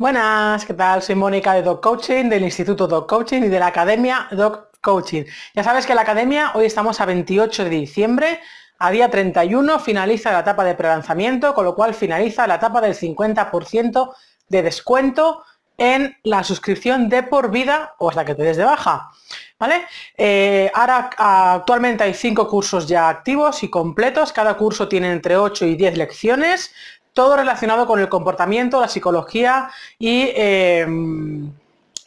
Buenas, ¿qué tal? Soy Mónica de Dog Coaching, del Instituto Dog Coaching y de la Academia Dog Coaching. Ya sabes que la Academia hoy estamos a 28 de diciembre, a día 31 finaliza la etapa de prelanzamiento, con lo cual finaliza la etapa del 50% de descuento en la suscripción de por vida o hasta que te des de baja. ¿Vale? Eh, ahora actualmente hay cinco cursos ya activos y completos, cada curso tiene entre 8 y 10 lecciones, todo relacionado con el comportamiento, la psicología y em,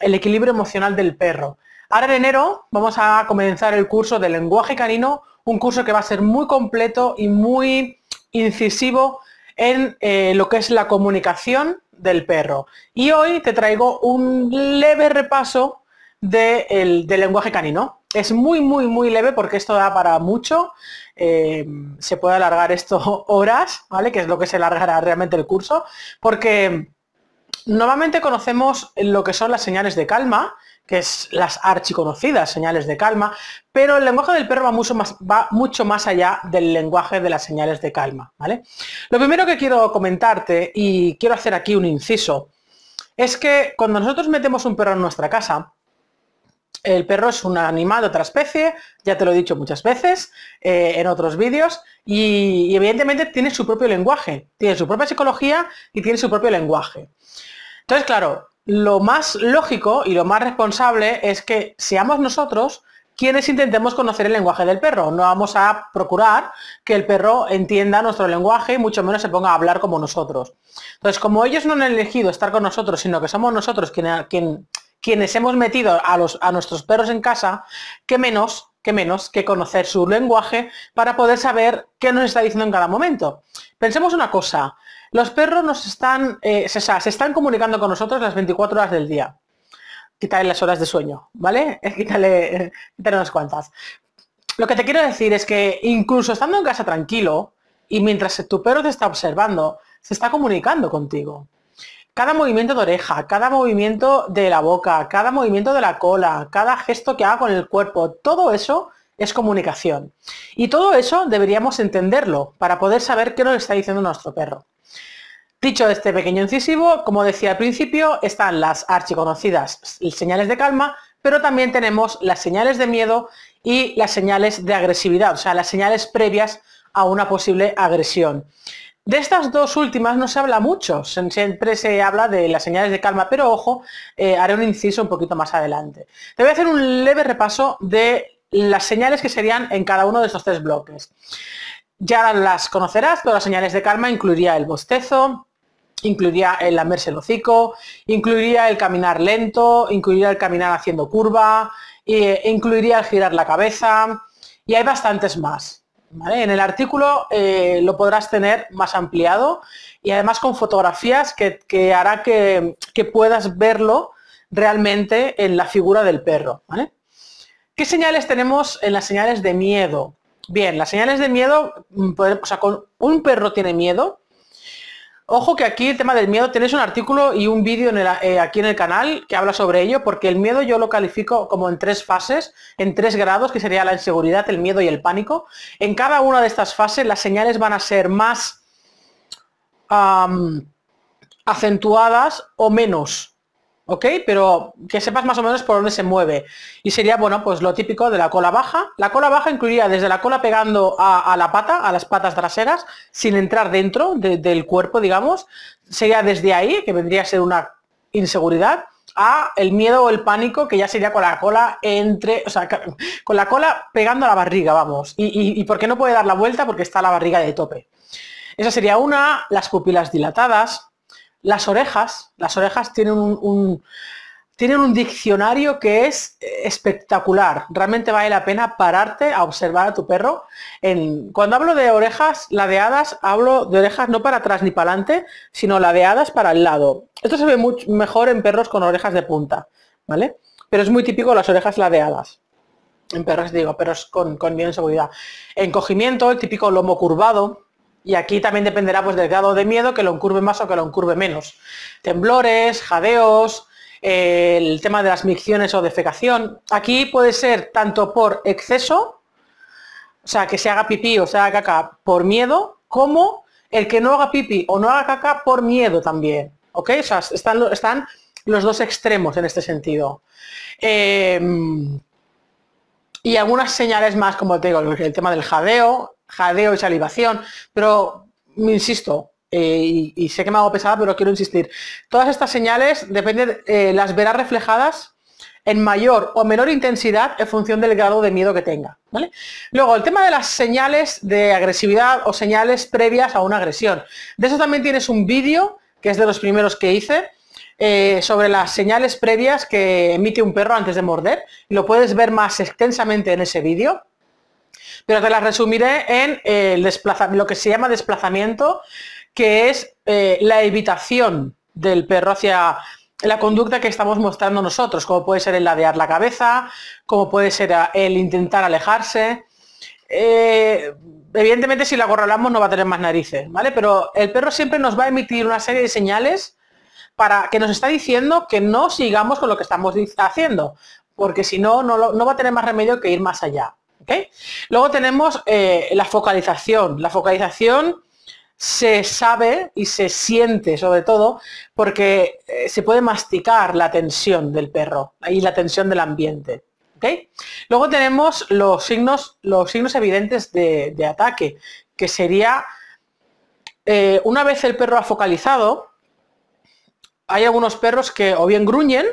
el equilibrio emocional del perro. Ahora en enero vamos a comenzar el curso de lenguaje canino, un curso que va a ser muy completo y muy incisivo en eh, lo que es la comunicación del perro. Y hoy te traigo un leve repaso del lenguaje canino. Es muy, muy, muy leve porque esto da para mucho. Eh, se puede alargar esto horas, ¿vale? Que es lo que se alargará realmente el curso, porque normalmente conocemos lo que son las señales de calma, que es las archiconocidas señales de calma, pero el lenguaje del perro va mucho, más, va mucho más allá del lenguaje de las señales de calma, ¿vale? Lo primero que quiero comentarte, y quiero hacer aquí un inciso, es que cuando nosotros metemos un perro en nuestra casa, el perro es un animal de otra especie, ya te lo he dicho muchas veces eh, en otros vídeos, y, evidentemente tiene su propio lenguaje, tiene su propia psicología y tiene su propio lenguaje. Entonces, claro, lo más lógico y lo más responsable es que seamos nosotros quienes intentemos conocer el lenguaje del perro. No vamos a procurar que el perro entienda nuestro lenguaje y mucho menos se ponga a hablar como nosotros. Entonces, como ellos no han elegido estar con nosotros, sino que somos nosotros quienes quien, quienes hemos metido a, los, a nuestros perros en casa, que menos que menos que conocer su lenguaje para poder saber qué nos está diciendo en cada momento. Pensemos una cosa, los perros nos están, eh, se, se, están comunicando con nosotros las 24 horas del día. Quítale las horas de sueño, ¿vale? Quítale, quítale unas cuantas. Lo que te quiero decir es que incluso estando en casa tranquilo y mientras tu perro te está observando, se está comunicando contigo cada movimiento de oreja, cada movimiento de la boca, cada movimiento de la cola, cada gesto que haga con el cuerpo, todo eso es comunicación. Y todo eso deberíamos entenderlo para poder saber qué nos está diciendo nuestro perro. Dicho este pequeño incisivo, como decía al principio, están las archiconocidas señales de calma, pero también tenemos las señales de miedo y las señales de agresividad, o sea, las señales previas a una posible agresión. De estas dos últimas no se habla mucho, siempre se habla de las señales de calma, pero ojo, eh, haré un inciso un poquito más adelante. Te voy a hacer un leve repaso de las señales que serían en cada uno de estos tres bloques. Ya las conocerás, pero las señales de calma incluiría el bostezo, incluiría el lamerse el hocico, incluiría el caminar lento, incluiría el caminar haciendo curva, eh, incluiría el girar la cabeza, y hay bastantes más. En el artículo eh, lo podrás tener más ampliado y además con fotografías que, hará que, puedas verlo realmente en la figura del perro. ¿Qué señales tenemos en las señales de miedo? Bien, las señales de miedo, mm, o sea, con, un perro tiene miedo, Ojo que aquí el tema del miedo, tenéis un artículo y un vídeo eh, aquí en el canal que habla sobre ello, porque el miedo yo lo califico como en tres fases, en tres grados, que sería la inseguridad, el miedo y el pánico. En cada una de estas fases las señales van a ser más acentuadas o menos. ¿ok? Pero que sepas más o menos por dónde se mueve. Y sería, bueno, pues lo típico de la cola baja. La cola baja incluiría desde la cola pegando a, la pata, a las patas traseras, sin entrar dentro del cuerpo, digamos. Sería desde ahí, que vendría a ser una inseguridad, a el miedo o el pánico, que ya sería con la cola entre, o sea, con la cola pegando a la barriga, vamos. Y, y porque no puede dar la vuelta porque está la barriga de tope. Esa sería una, las pupilas dilatadas, las orejas, las orejas tienen un, un diccionario que es espectacular. Realmente vale la pena pararte a observar a tu perro. cuando hablo de orejas ladeadas, hablo de orejas no para atrás ni para adelante, sino ladeadas para el lado. Esto se ve mucho mejor en perros con orejas de punta, ¿vale? Pero es muy típico las orejas ladeadas. En perros, digo, pero con, con bien seguridad. Encogimiento, el típico lomo curvado, y aquí también dependerá pues, del grado de miedo, que lo encurve más o que lo encurve menos. Temblores, jadeos, eh, el tema de las micciones o defecación. Aquí puede ser tanto por exceso, o sea, que se haga pipí o se haga caca por miedo, como el que no haga pipí o no haga caca por miedo también. ¿Ok? están, están los dos extremos en este sentido. Em, y algunas señales más, como te digo, el tema del jadeo, jadeo y salivación, pero me mm, insisto, eh, y, sé que me hago pesada, pero quiero insistir, todas estas señales dependen, eh, las verás reflejadas en mayor o menor intensidad en función del grado de miedo que tenga. Luego, el tema de las señales de agresividad o señales previas a una agresión. De eso también tienes un vídeo, que es de los primeros que hice, eh, sobre las señales previas que emite un perro antes de morder. Lo puedes ver más extensamente en ese vídeo pero te las resumiré en eh, lo que se llama desplazamiento, que es eh, la evitación del perro hacia la conducta que estamos mostrando nosotros, como puede ser el ladear la cabeza, como puede ser el intentar alejarse. Eh, evidentemente si lo acorralamos no va a tener más narices, ¿vale? Pero el perro siempre nos va a emitir una serie de señales para que nos está diciendo que no sigamos con lo que estamos haciendo, porque si no, no va a tener más remedio que ir más allá. Luego tenemos eh, la focalización. La focalización se sabe y se siente sobre todo porque eh, se puede masticar la tensión del perro y la tensión del ambiente. Luego tenemos los signos, los signos evidentes de, ataque, que sería eh, una vez el perro ha focalizado, hay algunos perros que o bien gruñen,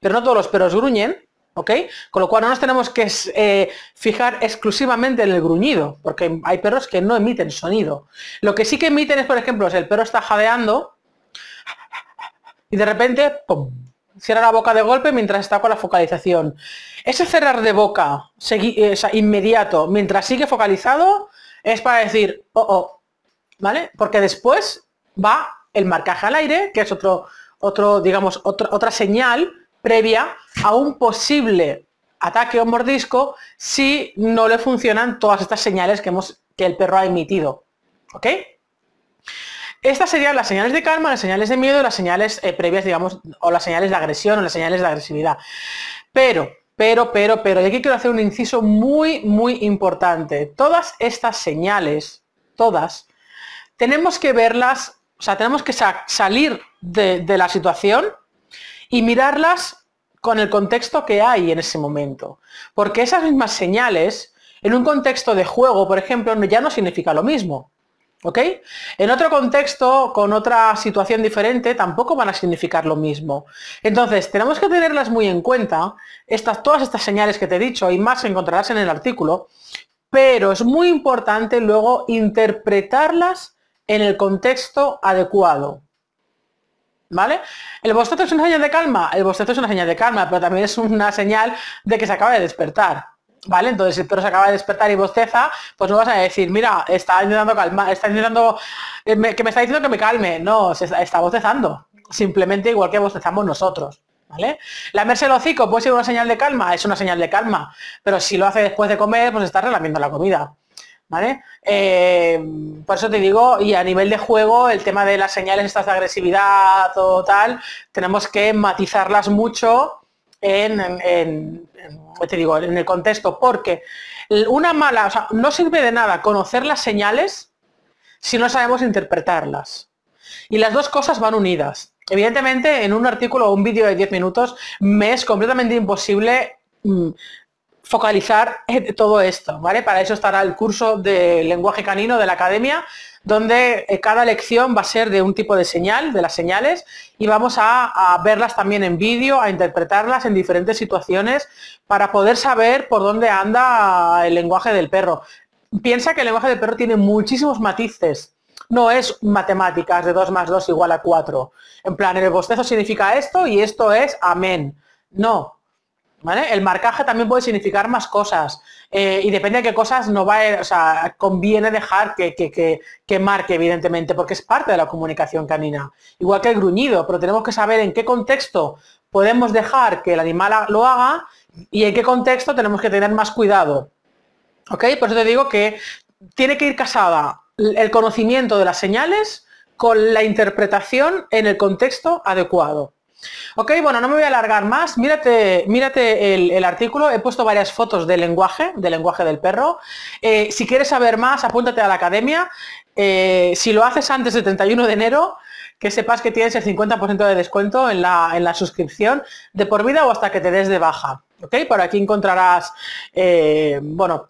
pero no todos los perros gruñen, ¿ok? Con lo cual no nos tenemos que eh, fijar exclusivamente en el gruñido, porque hay perros que no emiten sonido. Lo que sí que emiten es, por ejemplo, si el perro está jadeando y de repente cierra la boca de golpe mientras está con la focalización. Ese cerrar de boca eh, inmediato mientras sigue focalizado es para decir, oh, oh, ¿vale? Porque después va el marcaje al aire, que es otro, otro digamos, otra señal previa a un posible ataque o mordisco si no le funcionan todas estas señales que, hemos, que el perro ha emitido. ¿Ok? Estas serían las señales de calma, las señales de miedo, las señales eh, previas, digamos, o las señales de agresión o las señales de agresividad. Pero, pero, pero, pero, y aquí quiero hacer un inciso muy, muy importante. Todas estas señales, todas, tenemos que verlas, o sea, tenemos que salir de la situación y mirarlas con el contexto que hay en ese momento. Porque esas mismas señales, en un contexto de juego, por ejemplo, ya no significa lo mismo. ¿Ok? En otro contexto, con otra situación diferente, tampoco van a significar lo mismo. Entonces, tenemos que tenerlas muy en cuenta, estas, todas estas señales que te he dicho, y más encontrarás en el artículo, pero es muy importante luego interpretarlas en el contexto adecuado. ¿vale? El bostezo es una señal de calma, el bostezo es una señal de calma, pero también es una señal de que se acaba de despertar, ¿Vale? Entonces, si el perro se acaba de despertar y bosteza, pues no vas a decir, mira, está intentando calmar, está intentando, eh, que me está diciendo que me calme. No, se está, bostezando. Simplemente igual que bostezamos nosotros. ¿Vale? Lamerse el hocico puede ser una señal de calma, es una señal de calma. Pero si lo hace después de comer, pues está relamiendo la comida. ¿vale? Eh, por eso te digo, y a nivel de juego, el tema de las señales estas de agresividad o tal, tenemos que matizarlas mucho en, te digo, en el contexto, porque una mala, no sirve de nada conocer las señales si no sabemos interpretarlas. Y las dos cosas van unidas. Evidentemente, en un artículo o un vídeo de 10 minutos me es completamente imposible mm, focalizar todo esto, ¿vale? Para eso estará el curso de lenguaje canino de la academia, donde eh, cada lección va a ser de un tipo de señal, de las señales, y vamos a, a verlas también en vídeo, a interpretarlas en diferentes situaciones para poder saber por dónde anda el lenguaje del perro. Piensa que el lenguaje del perro tiene muchísimos matices, no es matemáticas de 2 más 2 igual a 4. En plan, el bostezo significa esto y esto es amén. No, el marcaje también puede significar más cosas eh, y depende de qué cosas no va conviene dejar que, marque, evidentemente, porque es parte de la comunicación canina. Igual que el gruñido, pero tenemos que saber en qué contexto podemos dejar que el animal lo haga y en qué contexto tenemos que tener más cuidado. ¿Ok? Por eso te digo que tiene que ir casada el conocimiento de las señales con la interpretación en el contexto adecuado. Ok, bueno, no me voy a alargar más. Mírate, el, artículo. He puesto varias fotos del lenguaje, del lenguaje del perro. Eh, si quieres saber más, apúntate a la academia. Eh, si lo haces antes del 31 de enero, que sepas que tienes el 50% de descuento en la, suscripción de por vida o hasta que te des de baja. ¿ok? Por aquí encontrarás eh, bueno,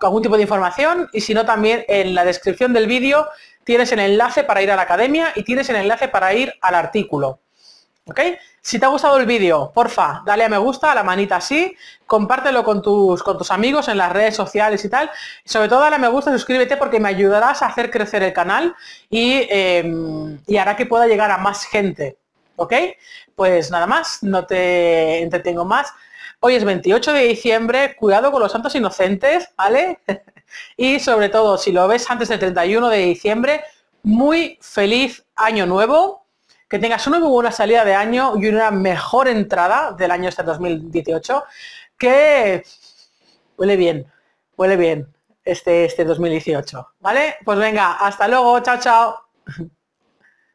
algún tipo de información y si no también en la descripción del vídeo tienes el enlace para ir a la academia y tienes el enlace para ir al artículo. Si te ha gustado el vídeo, porfa, dale a me gusta, a la manita así, compártelo con tus, con tus amigos en las redes sociales y tal. sobre todo dale a me gusta, suscríbete porque me ayudarás a hacer crecer el canal y, em, y hará que pueda llegar a más gente. ¿Ok? Pues nada más, no te entretengo más. Hoy es 28 de diciembre, cuidado con los santos inocentes, ¿vale? y sobre todo, si lo ves antes del 31 de diciembre, muy feliz año nuevo que tengas una muy buena salida de año y una mejor entrada del año este 2018, que huele bien, huele bien este, este 2018, ¿vale? Pues venga, hasta luego, chao, chao.